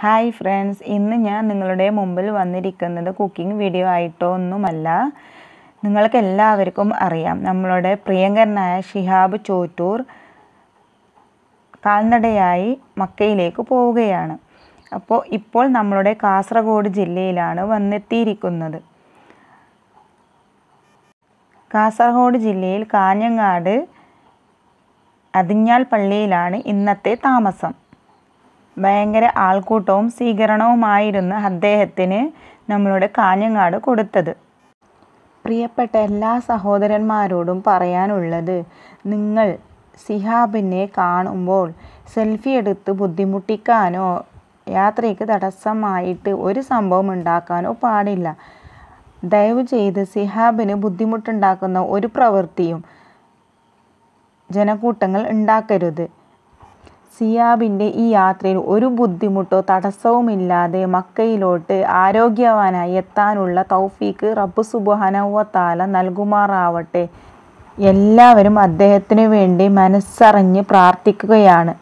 hi friends ഇന്ന് ഞാൻ നിങ്ങളുടെ മുമ്പിൽ വന്നിരിക്കുന്നത് കുക്കിംഗ് വീഡിയോ ആയിട്ടോ ഒന്നുമല്ല നിങ്ങൾക്ക് എല്ലാവർക്കും അറിയാം നമ്മളുടെ പ്രിയങ്കരനായ ഷിഹാബ് ചോറ്റൂർ കാൽനടയായി മക്കയിലേക്ക് പോവുകയാണ് അപ്പോൾ ഇപ്പോൾ നമ്മളുടെ കാസർഗോഡ് ജില്ലയിലാണ് വന്നെത്തിയിരിക്കുന്നത് കാസർഗോഡ് ജില്ലയിൽ കാഞ്ഞങ്ങാട് അതിഞ്ഞാൽ പള്ളിയിലാണ് ഇന്നത്തെ താമസം ഭയങ്കര ആൾക്കൂട്ടവും സ്വീകരണവുമായിരുന്നു അദ്ദേഹത്തിന് നമ്മളുടെ കാഞ്ഞങ്ങാട് കൊടുത്തത് പ്രിയപ്പെട്ട എല്ലാ സഹോദരന്മാരോടും പറയാനുള്ളത് നിങ്ങൾ സിഹാബിനെ കാണുമ്പോൾ സെൽഫി എടുത്ത് ബുദ്ധിമുട്ടിക്കാനോ യാത്രയ്ക്ക് തടസ്സമായിട്ട് ഒരു സംഭവം ഉണ്ടാക്കാനോ പാടില്ല ദയവ് ചെയ്ത് സിഹാബിന് ബുദ്ധിമുട്ടുണ്ടാക്കുന്ന ഒരു പ്രവൃത്തിയും ജനക്കൂട്ടങ്ങൾ ഉണ്ടാക്കരുത് സിയാബിൻ്റെ ഈ യാത്രയിൽ ഒരു ബുദ്ധിമുട്ടോ തടസ്സവുമില്ലാതെ മക്കയിലോട്ട് ആരോഗ്യവാനായി എത്താനുള്ള തൗഫീക്ക് റബ്ബു സുബാനവത്താല നൽകുമാറാവട്ടെ എല്ലാവരും അദ്ദേഹത്തിനു വേണ്ടി മനസ്സറിഞ്ഞ് പ്രാർത്ഥിക്കുകയാണ്